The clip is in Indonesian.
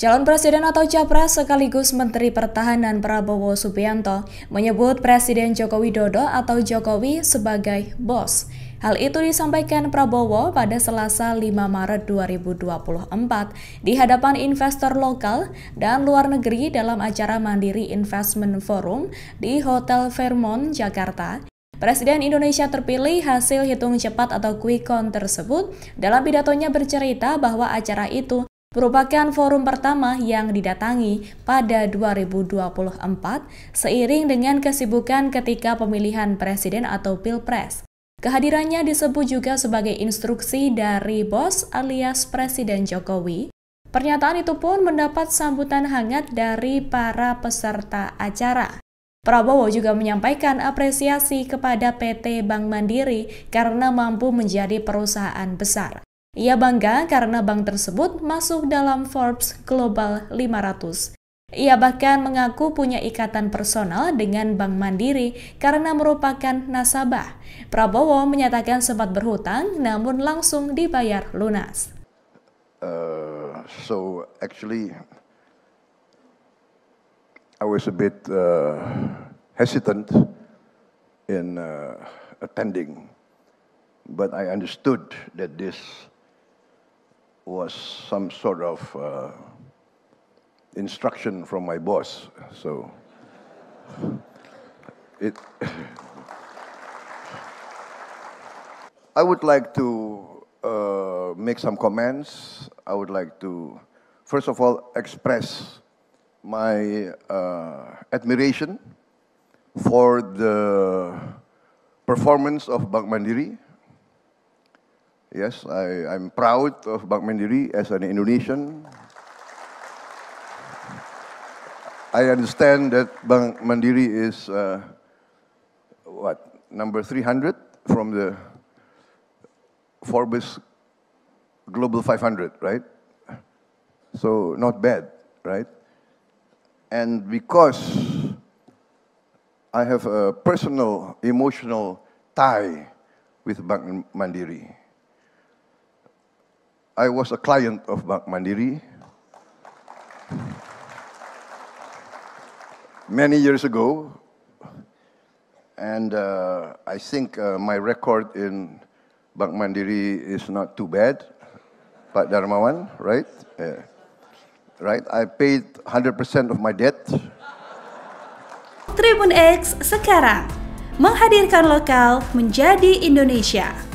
Calon Presiden atau Capres sekaligus Menteri Pertahanan Prabowo Subianto menyebut Presiden Joko Widodo atau Jokowi sebagai bos. Hal itu disampaikan Prabowo pada Selasa 5 Maret 2024 di hadapan investor lokal dan luar negeri dalam acara Mandiri Investment Forum di Hotel Fairmont, Jakarta. Presiden Indonesia terpilih hasil hitung cepat atau quick count tersebut dalam pidatonya bercerita bahwa acara itu merupakan forum pertama yang didatangi pada 2024 seiring dengan kesibukan ketika pemilihan presiden atau pilpres. Kehadirannya disebut juga sebagai instruksi dari bos alias Presiden Jokowi. Pernyataan itu pun mendapat sambutan hangat dari para peserta acara. Prabowo juga menyampaikan apresiasi kepada PT Bank Mandiri karena mampu menjadi perusahaan besar. Ia bangga karena bank tersebut masuk dalam Forbes Global 500. Ia bahkan mengaku punya ikatan personal dengan Bank Mandiri karena merupakan nasabah. Prabowo menyatakan sempat berhutang namun langsung dibayar lunas. Uh, so actually I was a bit uh, hesitant in uh, attending but I understood that this was some sort of uh, instruction from my boss. So it. I would like to uh, make some comments. I would like to, first of all, express my uh, admiration for the performance of Bank Mandiri Yes, I, am proud of Bank Mandiri as an Indonesian. I understand that Bank Mandiri is, uh, what, number 300 from the Forbes Global 500, right? So not bad, right? And because I have a personal emotional tie with Bank Mandiri, I was a client of Bank Mandiri. Many years ago, and uh, I think uh, my record in Bank Mandiri is not too bad. Pak Darmawan, right? Yeah. Right, I paid 100% of my debt. Tribun X sekarang menghadirkan lokal menjadi Indonesia.